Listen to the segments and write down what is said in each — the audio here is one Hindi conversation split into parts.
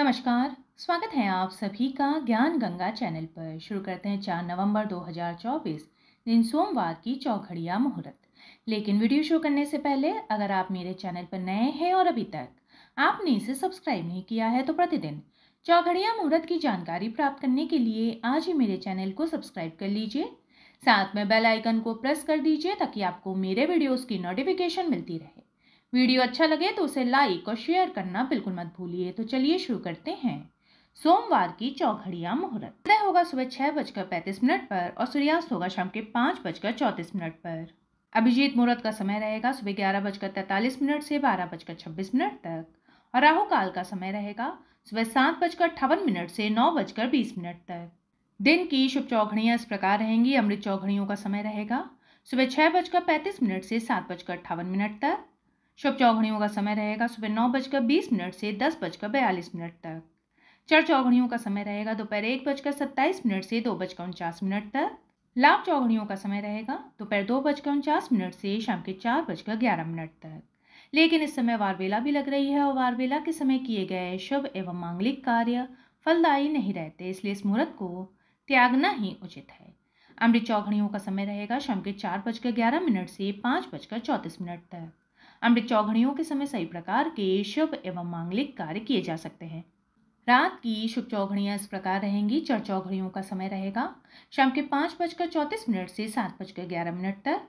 नमस्कार स्वागत है आप सभी का ज्ञान गंगा चैनल पर शुरू करते हैं चार नवंबर 2024 दिन सोमवार की चौघड़िया मुहूर्त लेकिन वीडियो शुरू करने से पहले अगर आप मेरे चैनल पर नए हैं और अभी तक आपने इसे सब्सक्राइब नहीं किया है तो प्रतिदिन चौघड़िया मुहूर्त की जानकारी प्राप्त करने के लिए आज ही मेरे चैनल को सब्सक्राइब कर लीजिए साथ में बेल आइकन को प्रेस कर दीजिए ताकि आपको मेरे वीडियोस की नोटिफिकेशन मिलती रहे वीडियो अच्छा लगे तो उसे लाइक और शेयर करना बिल्कुल मत भूलिए तो चलिए शुरू करते हैं सोमवार की चौघड़िया मुहूर्त उदय होगा सुबह छह बजकर पैंतीस मिनट पर और सूर्यास्त होगा शाम के पाँच बजकर चौंतीस मिनट पर अभिजीत मुहूर्त का समय रहेगा सुबह ग्यारह बजकर तैतालीस मिनट से बारह बजकर छब्बीस मिनट तक और राहु काल का समय रहेगा सुबह सात बजकर अट्ठावन मिनट से नौ बजकर बीस मिनट तक दिन की शुभ चौघड़िया इस प्रकार रहेंगी अमृत चौघड़ियों का समय रहेगा सुबह छह बजकर पैंतीस मिनट से सात बजकर अट्ठावन मिनट तक शुभ चौघड़ियों का समय रहेगा सुबह नौ बजकर बीस मिनट से दस बजकर बयालीस मिनट तक चर चौघड़ियों का समय रहेगा दोपहर एक बजकर सत्ताईस मिनट से दो बजकर उनचास मिनट तक लाभ चौघड़ियों का समय रहेगा दोपहर दो बजकर उनचास मिनट से शाम के चार बजकर ग्यारह मिनट तक लेकिन इस समय वारवेला भी लग रही है और वारवेला के समय किए गए शुभ एवं मांगलिक कार्य फलदायी नहीं रहते इसलिए इस मुहूर्त को त्यागना ही उचित है अमृत चौघड़ियों का समय रहेगा शाम के चार बजकर ग्यारह मिनट से पाँच बजकर चौंतीस मिनट तक अमृत चौघड़ियों के समय सही प्रकार के शुभ एवं मांगलिक कार्य किए जा सकते हैं रात की शुभ चौघड़ियाँ इस प्रकार रहेंगी चढ़ चौघड़ियों का समय रहेगा शाम के पाँच बजकर चौंतीस मिनट से सात बजकर ग्यारह मिनट तक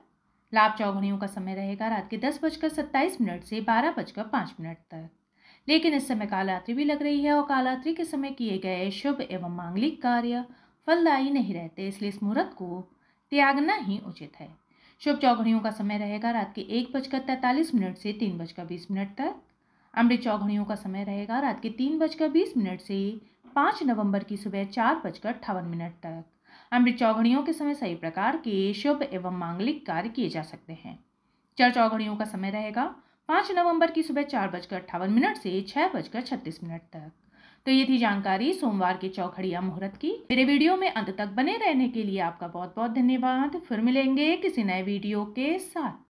लाभ चौघड़ियों का समय रहेगा रात के दस बजकर सत्ताईस मिनट से बारह बजकर पाँच मिनट तक लेकिन इस समय कालरात्रि भी लग रही है और कालरात्रि के समय किए गए शुभ एवं मांगलिक कार्य फलदायी नहीं रहते इसलिए इस मुहूर्त को त्यागना ही उचित है शुभ चौघड़ियों का समय रहेगा रात के एक बजकर तैंतालीस मिनट से तीन बजकर बीस मिनट तक अमृत चौघड़ियों का समय रहेगा रात के तीन बजकर बीस मिनट से पाँच नवंबर की सुबह चार बजकर अट्ठावन मिनट तक अमृत चौघड़ियों के समय सही प्रकार के शुभ एवं मांगलिक कार्य किए जा सकते हैं चर चौघड़ियों का समय रहेगा पाँच नवंबर की सुबह चार बजकर अट्ठावन मिनट से छः बजकर छत्तीस मिनट तक तो ये थी जानकारी सोमवार के चौखड़िया मुहूर्त की मेरे वीडियो में अंत तक बने रहने के लिए आपका बहुत बहुत धन्यवाद फिर मिलेंगे किसी नए वीडियो के साथ